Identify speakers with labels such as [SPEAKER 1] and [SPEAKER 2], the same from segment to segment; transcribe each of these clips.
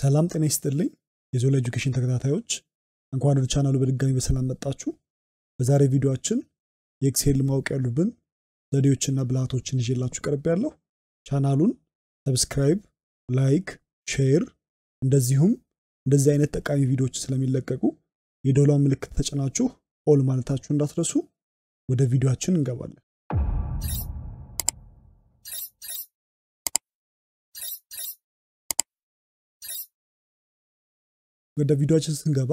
[SPEAKER 1] ሰላም ጤና ይስጥልኝ የዞላ
[SPEAKER 2] ኤጁኬሽን ተከታታዮች እንኳን ወደ ቻናሉ በድጋሚ በሰላም መጣችሁ በዛሬ ቪዲዮችን የኤክሴል ማወቅ ያሉብን ዘዴዎችና ብልሃቶችን ይዤላችሁ ቀርብ ያለሁ ቻናሉን ሰብስክራይብ ላይክ ሼር እንደዚሁም እንደዚህ አይነት ጠቃሚ ቪዲዮዎች ስለሚለቀቁ የዶላ ምልክት ተጭናችሁ ኦል ማለታችሁ እንዳትረሱ ወደ ቪዲዮችን እንገባለን ወደ ቪዲዮችን ስንገባ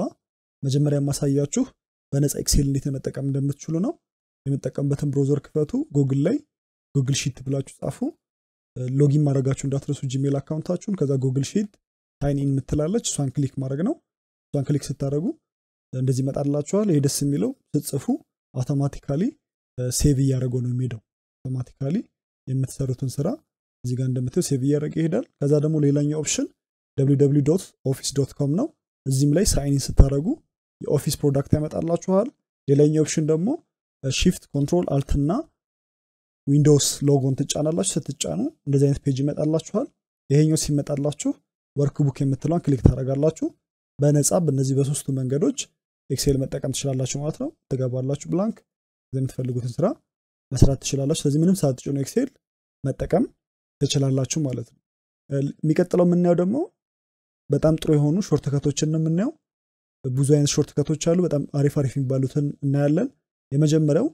[SPEAKER 2] መጀመሪያ የማሳያችሁ በነፃ ኤክሴል እንዴት መጠቀም እንደምትችሉ ነው። የምጠቀምበትን ብሮዘር ክፈቱ። ጎግል ላይ ጉግል ሺት ብላችሁ ጻፉ። ሎጊን ማድረጋችሁ እንዳትረሱ ጂሜል አካውንታችሁን። ከዛ ጉግል ሺት ሳይን ኢን የምትላለች እሷን ክሊክ ማድረግ ነው። እሷን ክሊክ ስታደረጉ እንደዚህ ይመጣላችኋል። ይሄ ደስ የሚለው ስትጽፉ አውቶማቲካሊ ሴቭ እያደረገው ነው የሚሄደው። አውቶማቲካሊ የምትሰሩትን ስራ እዚህ ጋር እንደምታዩ ሴቭ እያደረገ ይሄዳል። ከዛ ደግሞ ሌላኛው ኦፕሽን www ኦፊስ ዶት ኮም ነው። እዚህም ላይ ሳይኒን ስታደረጉ የኦፊስ ፕሮዳክት ያመጣላችኋል ሌላኛው ኦፕሽን ደግሞ ሺፍት ኮንትሮል አልትና ዊንዶውስ ሎጎን ትጫናላችሁ ስትጫኑ እንደዚህ አይነት ፔጅ ይመጣላችኋል ይሄኛው ሲመጣላችሁ ወርክ ቡክ የምትለውን ክሊክ ታደረጋላችሁ በነጻ በእነዚህ በሶስቱ መንገዶች ኤክሴል መጠቀም ትችላላችሁ ማለት ነው ትገባላችሁ ብላንክ የምትፈልጉትን ስራ መስራት ትችላላችሁ ስለዚህ ምንም ሳትጭኑ ኤክሴል መጠቀም ትችላላችሁ ማለት ነው uh, የሚቀጥለው የምናየው ደግሞ በጣም ጥሩ የሆኑ ሾርት ከቶችን ነው የምናየው። ብዙ አይነት ሾርት ከቶች አሉ። በጣም አሪፍ አሪፍ የሚባሉትን እናያለን። የመጀመሪያው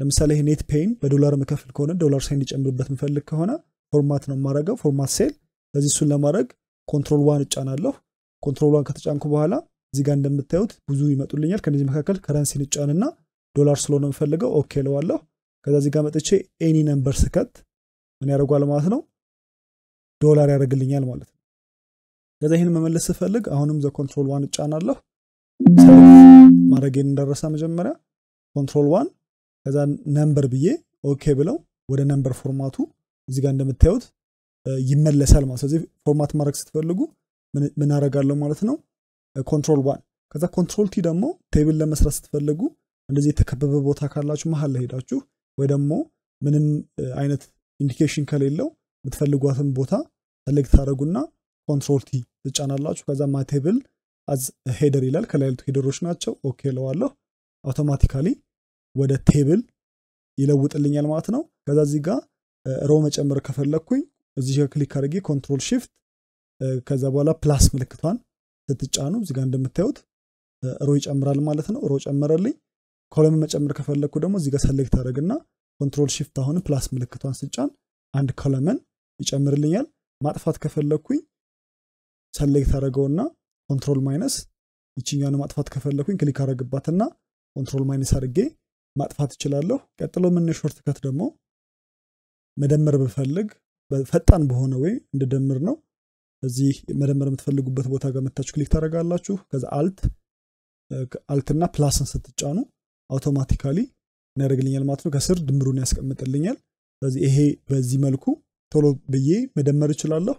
[SPEAKER 2] ለምሳሌ ይሄ ኔት ፔይን በዶላር መከፍል ከሆነ ዶላር ሳይን እንዲጨምርበት ምፈልግ ከሆነ ፎርማት ነው የማደርገው፣ ፎርማት ሴል። ስለዚህ እሱን ለማድረግ ኮንትሮል ዋን እጫናለሁ። ኮንትሮል ዋን ከተጫንኩ በኋላ እዚህ ጋር እንደምታዩት ብዙ ይመጡልኛል። ከነዚህ መካከል ከረንሲ እጫንና ዶላር ስለሆነ የምፈልገው ኦኬ እለዋለሁ። ከዛ እዚህ ጋር መጥቼ ኤኒ ነምበር ስከት ምን ያደርጓል ማለት ነው ዶላር ያደርግልኛል ማለት ነው። ከዛ ይህን መመለስ ስፈልግ አሁንም ዘ ኮንትሮል ዋን እጫናለሁ ማድረጌን እንደረሳ መጀመሪያ ኮንትሮል ዋን ከዛ ነምበር ብዬ ኦኬ ብለው ወደ ነምበር ፎርማቱ እዚህ ጋር እንደምታዩት ይመለሳል ማለት ስለዚህ ፎርማት ማድረግ ስትፈልጉ ምን አረጋለሁ ማለት ነው ኮንትሮል ዋን ከዛ ኮንትሮል ቲ ደግሞ ቴብል ለመስራት ስትፈልጉ እንደዚህ የተከበበ ቦታ ካላችሁ መሀል ለሄዳችሁ ወይ ደግሞ ምንም አይነት ኢንዲኬሽን ከሌለው የምትፈልጓትን ቦታ ፈለግ ታደረጉና ኮንትሮል ቲ ትጫናላችሁ። ከዛ ማቴብል አዝ ሄደር ይላል። ከላይልቱ ሄደሮች ናቸው። ኦኬ ለዋለሁ አውቶማቲካሊ ወደ ቴብል ይለውጥልኛል ማለት ነው። ከዛ እዚህ ጋር ሮ መጨመር ከፈለግኩኝ እዚህ ጋር ክሊክ አድርጊ ኮንትሮል ሽፍት ከዛ በኋላ ፕላስ ምልክቷን ስትጫኑ እዚህ ጋር እንደምታዩት ሮ ይጨምራል ማለት ነው። ሮ ጨመረልኝ። ኮለም መጨመር ከፈለግኩ ደግሞ እዚህ ጋር ሰሌክት አድርግና ኮንትሮል ሽፍት አሁን ፕላስ ምልክቷን ስጫን አንድ ኮለመን ይጨምርልኛል። ማጥፋት ከፈለግኩኝ ሰሌክት አደረገውና ኮንትሮል ማይነስ ይችኛውን ማጥፋት ከፈለኩኝ ክሊክ አደረግባትና ኮንትሮል ማይነስ አድርጌ ማጥፋት እችላለሁ። ቀጥሎ ምን ሾርት ከት ደግሞ መደመር ብፈልግ ፈጣን በሆነ ወይ እንድደምር ነው። እዚህ መደመር የምትፈልጉበት ቦታ ጋር መታችሁ ክሊክ ታደርጋላችሁ። ከዛ አልት አልትና ፕላስን ስትጫኑ አውቶማቲካሊ ምን ማለት ነው፣ ከስር ድምሩን ያስቀምጥልኛል። ስለዚህ ይሄ በዚህ መልኩ ቶሎ ብዬ መደመር እችላለሁ።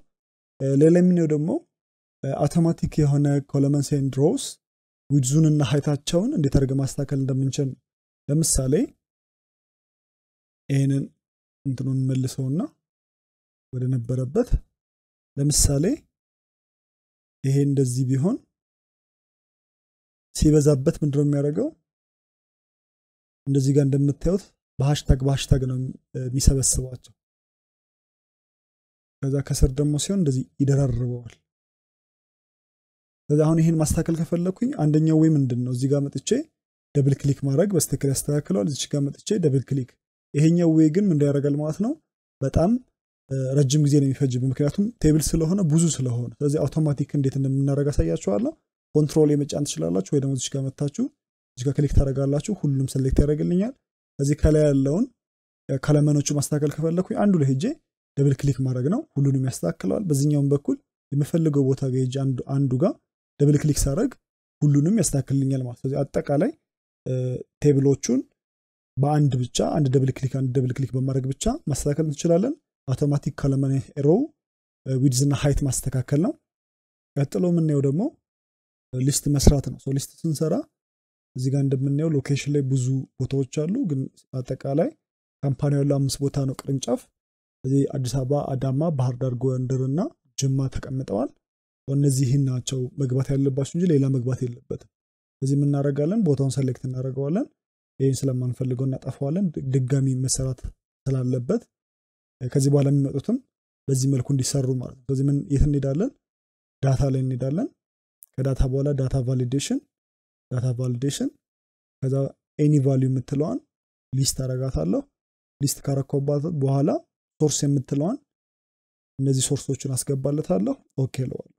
[SPEAKER 2] ሌላ የሚነው ደግሞ አውቶማቲክ የሆነ ኮለመን ሴንድሮስ ዊድዙን እና ሀይታቸውን እንዴት አድርገ ማስተካከል እንደምንችል ለምሳሌ
[SPEAKER 1] ይህንን እንትኑን መልሰውና ወደ ነበረበት ለምሳሌ ይሄ እንደዚህ ቢሆን ሲበዛበት ምንድነው የሚያደርገው እንደዚህ ጋር እንደምታዩት በሀሽታግ በሀሽታግ ነው የሚሰበስቧቸው
[SPEAKER 2] ከዛ ከስር ደግሞ ሲሆን እንደዚህ ይደራርበዋል ስለዚህ አሁን ይሄን ማስተካከል ከፈለኩኝ አንደኛው ወይ ምንድን ነው እዚህ ጋር መጥቼ ደብል ክሊክ ማድረግ በስተክል ያስተካክለዋል። እዚች ጋር መጥቼ ደብል ክሊክ። ይሄኛው ወይ ግን ምን ያደርጋል ማለት ነው በጣም ረጅም ጊዜ ነው የሚፈጅብን፣ ምክንያቱም ቴብል ስለሆነ ብዙ ስለሆነ። ስለዚህ አውቶማቲክ እንዴት እንደምናደርግ አሳያችኋለሁ። ኮንትሮል የመጫን ትችላላችሁ፣ ወይ ደግሞ እዚች ጋር መታችሁ እዚች ጋር ክሊክ ታደርጋላችሁ። ሁሉም ሰሌክት ያደርግልኛል። ስለዚህ ከላይ ያለውን ከለመኖቹ ማስተካከል ከፈለኩኝ አንዱ ላይ ሄጄ ደብል ክሊክ ማድረግ ነው፣ ሁሉንም ያስተካክለዋል። በዚህኛውም በኩል የምፈልገው ቦታ ጋ ሄጄ አንዱ ጋር ደብል ክሊክ ሳደረግ ሁሉንም ያስተካክልልኛል ማለት ስለዚህ አጠቃላይ ቴብሎቹን በአንድ ብቻ አንድ ደብል ክሊክ አንድ ደብል ክሊክ በማድረግ ብቻ ማስተካከል እንችላለን አውቶማቲክ ኮለመን ኤሮ ዊድዝ እና ሀይት ማስተካከል ነው ቀጥሎ የምናየው ደግሞ ሊስት መስራት ነው ሊስት ስንሰራ እዚህ ጋር እንደምናየው ሎኬሽን ላይ ብዙ ቦታዎች አሉ ግን አጠቃላይ ካምፓኒ ያለው አምስት ቦታ ነው ቅርንጫፍ እዚህ አዲስ አበባ አዳማ ባህር ዳር ጎንደር እና ጅማ ተቀምጠዋል እነዚህን ናቸው መግባት ያለባቸው እንጂ ሌላ መግባት የለበትም። እዚህ የምናደርጋለን ቦታውን ሰሌክት እናደርገዋለን። ይህን ስለማንፈልገው እናጠፋዋለን። ድጋሚ መሰራት ስላለበት ከዚህ በኋላ የሚመጡትም በዚህ መልኩ እንዲሰሩ ማለት ነው። ስለዚህ ምን የት እንሄዳለን? ዳታ ላይ እንሄዳለን። ከዳታ በኋላ ዳታ ቫሊዴሽን ዳታ ቫሊዴሽን ከዛ ኤኒ ቫሉ የምትለዋን ሊስት አረጋታለሁ። ሊስት ካረኮባት በኋላ ሶርስ የምትለዋን እነዚህ ሶርሶችን አስገባለታለሁ። ኦኬ ለዋል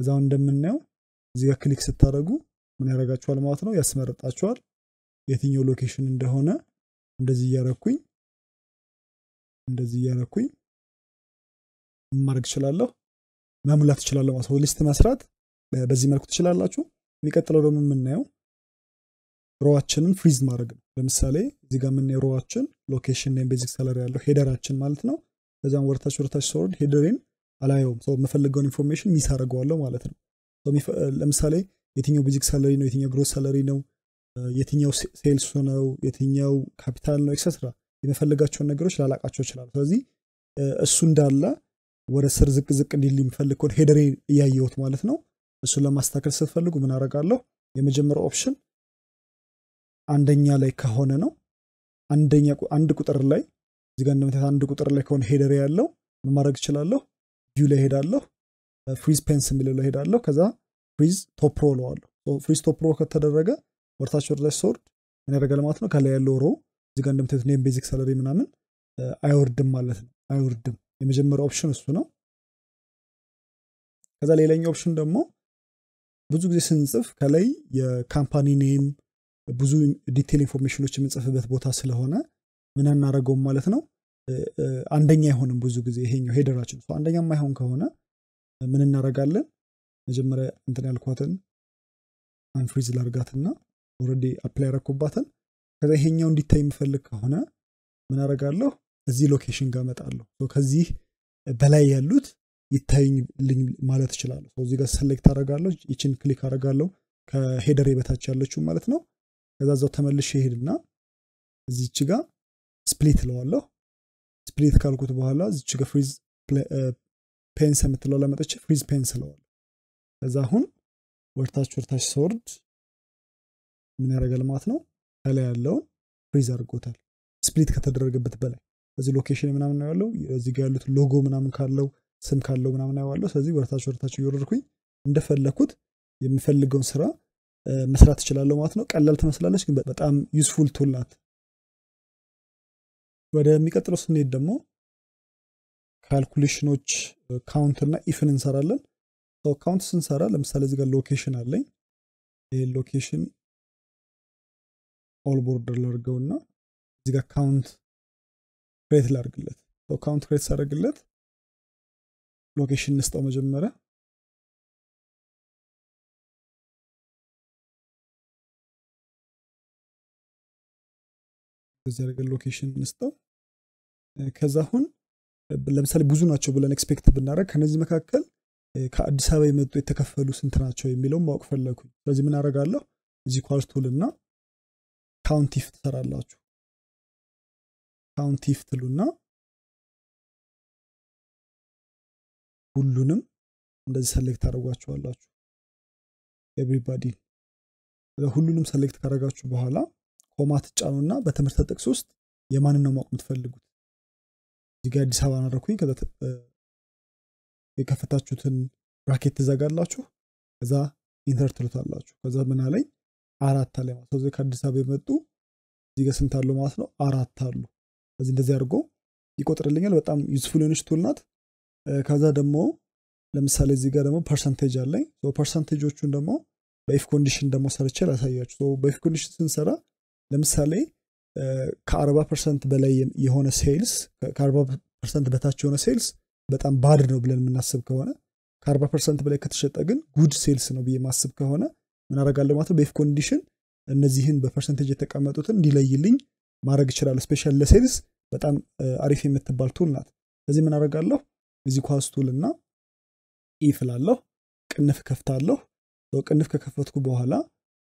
[SPEAKER 2] እዛው እንደምናየው እዚህ ጋር ክሊክ ስታደረጉ ምን ያደረጋችኋል ማለት ነው ያስመረጣችኋል የትኛው ሎኬሽን እንደሆነ
[SPEAKER 1] እንደዚህ እያረኩኝ እንደዚህ እያረኩኝ
[SPEAKER 2] ማድረግ ትችላለሁ መሙላት እችላለሁ ማለት ነው ሊስት መስራት በዚህ መልኩ ትችላላችሁ የሚቀጥለው ደግሞ የምናየው ሮዋችንን ፍሪዝ ማድረግ ነው ለምሳሌ እዚህ ጋር የምናየው ሮዋችን ሎኬሽን ቤዚክ ሰለሪ ያለው ሄደራችን ማለት ነው ከዚያም ወርታች ወርታች ስወርድ ሄደሪን አላየውም። ሰው የምፈልገውን ኢንፎርሜሽን ሚስ አደርገዋለሁ ማለት ነው። ለምሳሌ የትኛው ቤዚክ ሳለሪ ነው፣ የትኛው ግሮስ ሳለሪ ነው፣ የትኛው ሴልስ ነው፣ የትኛው ካፒታል ነው ኤክሰትራ የምፈልጋቸውን ነገሮች ላላቃቸው ይችላል ስለዚህ እሱ እንዳለ ወደ ስር ዝቅ ዝቅ እንዲል የሚፈልግ ከሆነ ሄደሬ እያየሁት ማለት ነው። እሱን ለማስተካከል ስትፈልጉ ምን አረጋለሁ የመጀመሪያው ኦፕሽን አንደኛ ላይ ከሆነ ነው። አንደኛ አንድ ቁጥር ላይ እዚጋ እንደምታየት አንድ ቁጥር ላይ ከሆነ ሄደሬ ያለው ምን ማድረግ እችላለሁ? ቪው ላይ ሄዳለሁ ፍሪዝ ፔንስ የሚለው ላይ ሄዳለሁ ከዛ ፍሪዝ ቶፕሮ ለዋለሁ ፍሪዝ ቶፕሮ ከተደረገ ወርታች ወርታች ስወርድ ምን ያደረገ ማለት ነው ከላይ ያለው ሮው እዚጋ እንደምታዩት ኔም ቤዚክ ሰለሪ ምናምን አይወርድም ማለት ነው አይወርድም የመጀመሪያ ኦፕሽን እሱ ነው ከዛ ሌላኛ ኦፕሽን ደግሞ ብዙ ጊዜ ስንጽፍ ከላይ የካምፓኒ ኔም ብዙ ዲቴል ኢንፎርሜሽኖች የምንጽፍበት ቦታ ስለሆነ ምን እናደረገውም ማለት ነው አንደኛ አይሆንም ብዙ ጊዜ ይሄኛው ሄደራችን አንደኛ ማይሆን ከሆነ ምን እናደርጋለን መጀመሪያ እንትን ያልኳትን አንፍሪዝ ላርጋትና ኦረዲ አፕላይ ያረኩባትን ከዛ ይሄኛው እንዲታይ የምፈልግ ከሆነ ምን አረጋለሁ እዚህ ሎኬሽን ጋር መጣለሁ ከዚህ በላይ ያሉት ይታይልኝ ማለት ይችላሉ እዚህ ጋር ሰሌክት አረጋለሁ ይችን ክሊክ አረጋለሁ ከሄደር በታች ያለችው ማለት ነው ከዛ ዛው ተመልሽ ይሄድና እዚች ጋር ስፕሊት ለዋለሁ ስፕሊት ካልኩት በኋላ ዝች ጋ ፍሪዝ ፔንስ የምትለው ለመጠች ፍሪዝ ፔንስ ለዋል ከዛ አሁን ወርታች ወርታች ስወርድ ምን ያደርጋል ማለት ነው ከላይ ያለውን ፍሪዝ አድርጎታል ስፕሊት ከተደረገበት በላይ በዚህ ሎኬሽን ምናምን ነው ያለው እዚህ ጋር ያሉት ሎጎ ምናምን ካለው ስም ካለው ምናምን ያዋለው ስለዚህ ወርታች ወርታች እየወረድኩኝ እንደፈለግኩት የምፈልገውን ስራ መስራት እችላለሁ ማለት ነው ቀላል ትመስላለች ግን በጣም ዩስፉል ቱል ናት ወደሚቀጥለው ስንሄድ ደግሞ ካልኩሌሽኖች ካውንት እና ኢፍን እንሰራለን። ሰው ካውንት ስንሰራ ለምሳሌ እዚህ ጋር ሎኬሽን አለኝ። ይህ ሎኬሽን ኦል ቦርደር ላርገው እና
[SPEAKER 1] እዚህ ጋር ካውንት ክሬት ላርግለት። ካውንት ክሬት ሳደርግለት ሎኬሽን እንስጠው መጀመሪያ
[SPEAKER 2] እዚ አድርገን ሎኬሽን እንስጠው። ከዛ አሁን ለምሳሌ ብዙ ናቸው ብለን ኤክስፔክት ብናደረግ ከነዚህ መካከል ከአዲስ አበባ የመጡ የተከፈሉ ስንት ናቸው የሚለውን ማወቅ ፈለግኩኝ። ስለዚህ ምን አደርጋለሁ እዚህ ኳልቱል እና ካውንቲፍ ትሰራላችሁ።
[SPEAKER 1] ካውንቲፍ ትሉና ሁሉንም እንደዚህ ሰሌክት ታደርጓቸዋላችሁ
[SPEAKER 2] ኤቭሪባዲ ሁሉንም ሰሌክት ካደረጋችሁ በኋላ ኮማ ትጫኑና በትምህርት ጥቅስ ውስጥ የማንን ነው ማወቅ የምትፈልጉት? እዚጋ አዲስ አበባ አደረኩኝ። ከዛ የከፈታችሁትን ብራኬት ትዘጋላችሁ። ከዛ ኢንተር ትሉታላችሁ። ከዛ ምን አለኝ? አራት አለ ማለት ነው። ከአዲስ አበባ የመጡ እዚጋ ስንት አሉ ማለት ነው? አራት አሉ። ስለዚህ እንደዚህ አድርጎ ይቆጥርልኛል። በጣም ዩስፉል የሆነች ቱል ናት። ከዛ ደግሞ ለምሳሌ እዚህ ጋር ደግሞ ፐርሰንቴጅ አለኝ። ፐርሰንቴጆቹን ደግሞ በኢፍ ኮንዲሽን ደግሞ ሰርቼ ላሳያችሁ። በኢፍ ኮንዲሽን ስንሰራ ለምሳሌ ከአርባ ፐርሰንት በላይ የሆነ ሴልስ ከአርባ ፐርሰንት በታች የሆነ ሴልስ በጣም ባድ ነው ብለን የምናስብ ከሆነ ከአርባ ፐርሰንት በላይ ከተሸጠ ግን ጉድ ሴልስ ነው ብዬ ማስብ ከሆነ ምን አደርጋለሁ ማለት ነው በኢፍ ኮንዲሽን እነዚህን በፐርሰንቴጅ የተቀመጡትን እንዲለይልኝ ማድረግ ይችላል። ስፔሻል ለሴልስ በጣም አሪፍ የምትባል ቱል ናት። ስለዚህ ምን አደርጋለሁ እዚህ ኳስ ቱል እና ኢፍ ላለሁ ቅንፍ ከፍታለሁ። ቅንፍ ከከፈትኩ በኋላ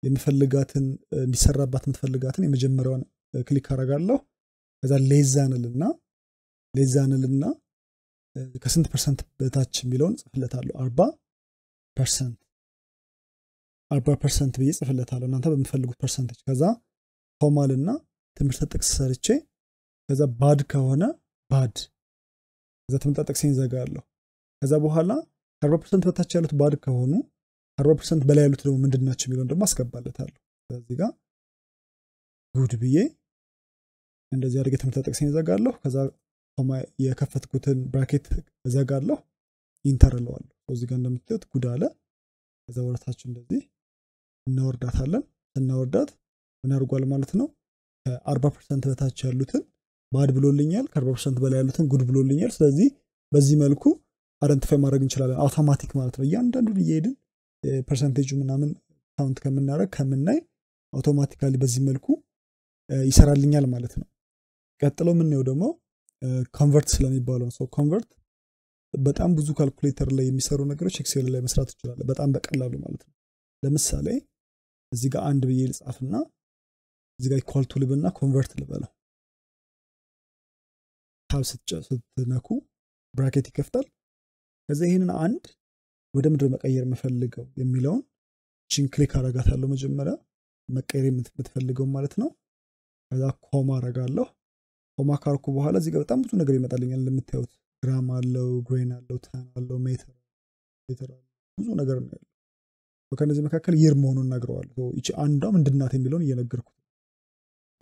[SPEAKER 2] የምፈልጋትን እንዲሰራባት የምትፈልጋትን የመጀመሪያውን ክሊክ አረጋለሁ። ከዛ ሌዛንልና ሌዛንልና ከስንት ፐርሰንት በታች የሚለውን ጽፍለታለሁ። አርባ ፐርሰንት አርባ ፐርሰንት ብዬ ጽፍለታለሁ። እናንተ በምፈልጉት ፐርሰንቶች ከዛ ኮማልና ትምህርት ጥቅስ ሰርቼ ከዛ ባድ ከሆነ ባድ ከዛ ትምህርተ ጥቅሴን ዘጋለሁ። ከዛ በኋላ ከአርባ ፐርሰንት በታች ያሉት ባድ ከሆኑ አርባ ፐርሰንት በላይ ያሉት ደግሞ ምንድን ናቸው የሚለውን ደግሞ አስገባለታለሁ። ስለዚህ ጋር ጉድ ብዬ እንደዚህ አድርገ ትምህርት ጠቅሴን እዘጋለሁ። ከዛ የከፈትኩትን ብራኬት እዘጋለሁ። ኢንተር ለዋለሁ እዚህ ጋር እንደምትት ጉድ አለ። ከዛ ወረታችን እንደዚህ እናወርዳታለን። ስናወርዳት ምን ያርጓል ማለት ነው ከአርባ ፐርሰንት በታች ያሉትን ባድ ብሎልኛል፣ ከአርባ ፐርሰንት በላይ ያሉትን ጉድ ብሎልኛል። ስለዚህ በዚህ መልኩ አደንትፋይ ማድረግ እንችላለን። አውቶማቲክ ማለት ነው። እያንዳንዱን እየሄድን ፐርሰንቴጁ ምናምን ካውንት ከምናደረግ ከምናይ አውቶማቲካሊ በዚህ መልኩ ይሰራልኛል ማለት ነው። ቀጥሎ የምናየው ደግሞ ኮንቨርት ስለሚባለው ነው። ኮንቨርት በጣም ብዙ ካልኩሌተር ላይ የሚሰሩ ነገሮች ኤክሴል ላይ መስራት ይችላለ፣ በጣም በቀላሉ ማለት ነው። ለምሳሌ እዚ ጋር አንድ ብዬ ልጻፍና እዚ ጋር ኢኳልቱ ልብና ኮንቨርት ልበለው።
[SPEAKER 1] ታብ ስትነኩ ብራኬት ይከፍታል።
[SPEAKER 2] ከዚ ይህንን አንድ ወደ ምድር መቀየር የምፈልገው የሚለውን ችን ክሊክ አረጋታለሁ መጀመሪያ መቀየር የምትፈልገው ማለት ነው። ከዛ ኮማ አረጋለሁ። ኮማ ካርኩ በኋላ እዚጋ በጣም ብዙ ነገር ይመጣልኛል። እንደምታዩት ግራም አለው፣ ግሬን አለው፣ ታን አለው፣ ሜትር ብዙ ነገር ነው ያለው። ከነዚህ መካከል ይር መሆኑን እነግረዋለሁ። ይቺ አንዷ ምንድናት የሚለውን እየነገርኩት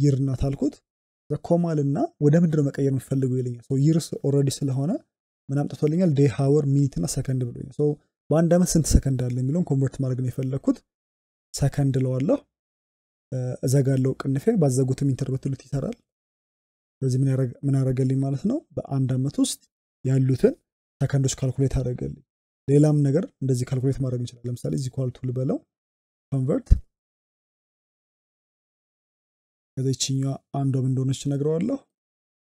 [SPEAKER 2] ይርናት አልኩት አልኩት። ኮማልና ወደ ምድር መቀየር የምፈልገው ይለኛል። ይርስ ኦረዲ ስለሆነ ምን አምጥቶልኛል? ሀወር ሚኒትና ሰከንድ ብሎኛል። በአንድ ዓመት ስንት ሰከንድ አለ የሚለውን ኮንቨርት ማድረግ ነው የፈለግኩት ሰከንድ ለዋለሁ እዘጋለው ቅንፌ ባዘጉትም ኢንተር ይሰራል ስለዚህ ምን ያደረገልኝ ማለት ነው በአንድ ዓመት ውስጥ ያሉትን ሰከንዶች ካልኩሌት አደረገልኝ ሌላም ነገር እንደዚህ ካልኩሌት ማድረግ እንችላል ለምሳሌ እዚህ ኳልቱ ልበለው
[SPEAKER 1] ኮንቨርት ከዚችኛ አንዷ ምን እንደሆነች ነግረዋለሁ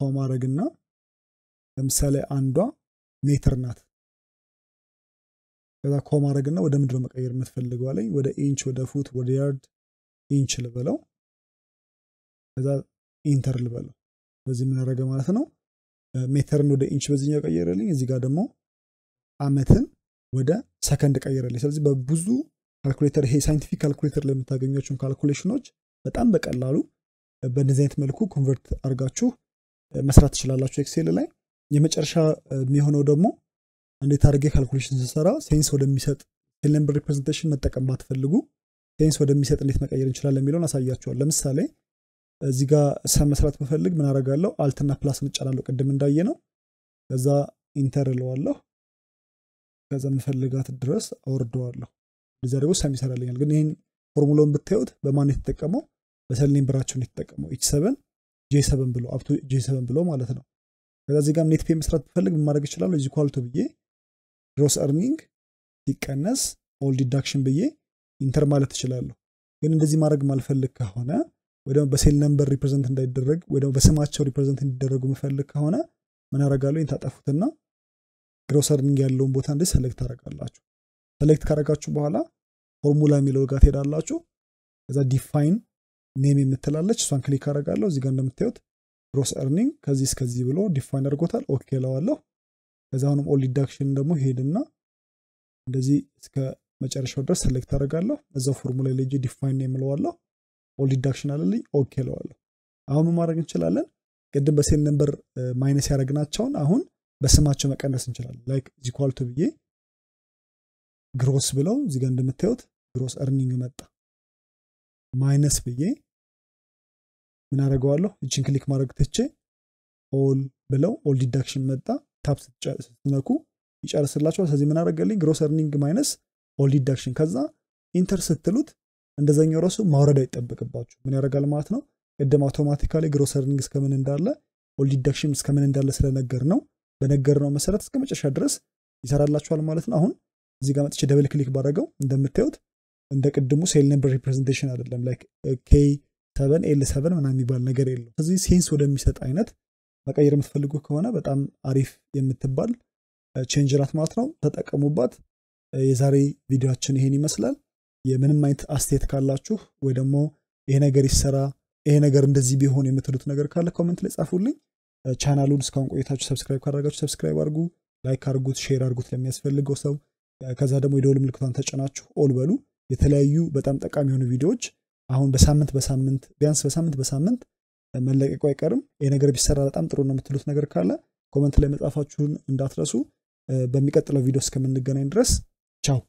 [SPEAKER 1] ሰው ማድረግና ለምሳሌ አንዷ ሜትር ናት ከዛ ኮ ማድረግና ወደ ምንድን መቀየር የምትፈልገው አለኝ። ወደ
[SPEAKER 2] ኢንች፣ ወደ ፉት፣ ወደ ያርድ ኢንች ልበለው። ከዛ ኢንተር ልበለው። በዚህ የምናደርገ ማለት ነው ሜተርን ወደ ኢንች በዚህኛው ቀየረልኝ። እዚህ ጋር ደግሞ አመትን ወደ ሰከንድ ቀየረልኝ። ስለዚህ በብዙ ካልኩሌተር ይሄ ሳይንቲፊክ ካልኩሌተር ላይ የምታገኛቸውን ካልኩሌሽኖች በጣም በቀላሉ በእንደዚህ አይነት መልኩ ኮንቨርት አድርጋችሁ መስራት ትችላላችሁ ኤክሴል ላይ። የመጨረሻ የሚሆነው ደግሞ እንዴት አድርጌ ካልኩሌሽን ስሰራ ሴንስ ወደሚሰጥ ሴል ነምበር ሪፕሬዘንቴሽን መጠቀም ባትፈልጉ ሴንስ ወደሚሰጥ እንዴት መቀየር እንችላለን የሚለውን አሳያቸዋል። ለምሳሌ እዚህ ጋር ሰም መስራት ብፈልግ ምን አረጋለሁ አልትና ፕላስ እንጫናለሁ ቅድም እንዳየ ነው። ከዛ ኢንተር እለዋለሁ። ከዛ የምፈልጋት ድረስ አወርደዋለሁ። እንደዚያ ደግሞ ሰም ይሰራልኛል። ግን ይህን ፎርሙላውን ብታዩት በማን የተጠቀመው? በሰል ብራቸውን የተጠቀመው ኤች ሰን ጄ ሰን ብሎ አፕቱ ጄ ሰን ብሎ ማለት ነው። ከዛ ዚጋ ኔትፔ መስራት ብፈልግ ምን ማድረግ ይችላለሁ? ኢዝ ኢኳል ብዬ ግሮስ አርኒንግ ሲቀነስ ኦል ዲዳክሽን ብዬ ኢንተር ማለት ትችላለሁ። ግን እንደዚህ ማድረግ ማልፈልግ ከሆነ ወይደሞ በሴል ነምበር ሪፕሬዘንት እንዳይደረግ ወይደሞ በስማቸው ሪፕሬዘንት እንዲደረጉ መፈልግ ከሆነ ምን ይህን ታጠፉትና ግሮስ አርኒንግ ያለውን ቦታ እንደ ሰለክት ታረጋላችሁ ሰለክት ካረጋችሁ በኋላ ፎርሙላ የሚለው ጋር ትሄዳላችሁ። ከዛ ዲፋይን ኔም የምትላለች እሷን ክሊክ አረጋለሁ። እዚህ ጋር እንደምታዩት ግሮስ እርኒንግ ከዚህ እስከዚህ ብሎ ዲፋይን አድርጎታል። ኦኬ ለዋለሁ። ከዚ አሁንም ኦል ዲዳክሽን ደግሞ ሄድና እንደዚህ እስከ መጨረሻው ድረስ ሰሌክት ታደርጋለሁ። እዛው ፎርሙላ ላይ ሄጄ ዲፋይን የምለዋለሁ። ኦል ዲዳክሽን አለልኝ። ኦኬ ለዋለሁ። አሁን ማድረግ እንችላለን። ቅድም በሴል ነምበር ማይነስ ያደረግናቸውን አሁን በስማቸው መቀነስ እንችላለን። ላይክ ዚኳልቱ ብዬ ግሮስ ብለው እዚጋ እንደምታዩት ግሮስ እርኒንግ
[SPEAKER 1] መጣ። ማይነስ ብዬ ምን አደርገዋለሁ? ይችን
[SPEAKER 2] ክሊክ ማድረግ ትቼ ኦል ብለው ኦል ዲዳክሽን መጣ። ታፕ ስትነኩ ይጨርስላቸዋል ስለዚህ ምን ግሮስ ርኒንግ ማይነስ ኦል ዲዳክሽን። ከዛ ኢንተር ስትሉት እንደዛኛው ራሱ ማውረድ አይጠበቅባችሁ ምን ያደርጋል ማለት ነው። ቅድም አውቶማቲካሊ ግሮስ ርኒንግ እስከምን እንዳለ ኦል ዲዳክሽን እስከምን እንዳለ ስለነገር ነው በነገር ነው መሰረት እስከ መጨረሻ ድረስ ይሰራላቸዋል ማለት ነው። አሁን እዚህ ጋር መጥቼ ደብል ክሊክ ባደረገው እንደምታዩት እንደ ቅድሙ ሴል ነበር ሪፕሬዘንቴሽን አይደለም ላይክ ኬ ሰን ኤል ሰን ምና የሚባል ነገር የለው። ስለዚህ ሴንስ ወደሚሰጥ አይነት መቀየር የምትፈልጉ ከሆነ በጣም አሪፍ የምትባል ቼንጅ ናት ማለት ነው። ተጠቀሙባት። የዛሬ ቪዲዮችን ይሄን ይመስላል። የምንም አይነት አስተያየት ካላችሁ ወይ ደግሞ ይሄ ነገር ይሰራ፣ ይሄ ነገር እንደዚህ ቢሆን የምትሉት ነገር ካለ ኮመንት ላይ ጻፉልኝ። ቻናሉን እስካሁን ቆይታችሁ ሰብስክራይብ ካደረጋችሁ ሰብስክራይብ አድርጉ፣ ላይክ አድርጉት፣ ሼር አድርጉት ለሚያስፈልገው ሰው። ከዛ ደግሞ የደወል ምልክቷን ተጭናችሁ ኦል በሉ። የተለያዩ በጣም ጠቃሚ የሆኑ ቪዲዮዎች አሁን በሳምንት በሳምንት ቢያንስ በሳምንት በሳምንት መለቀቁ አይቀርም። ይህ ነገር ቢሰራ በጣም ጥሩ ነው የምትሉት ነገር ካለ ኮመንት ላይ መጻፋችሁን እንዳትረሱ። በሚቀጥለው ቪዲዮ እስከምንገናኝ ድረስ ቻው።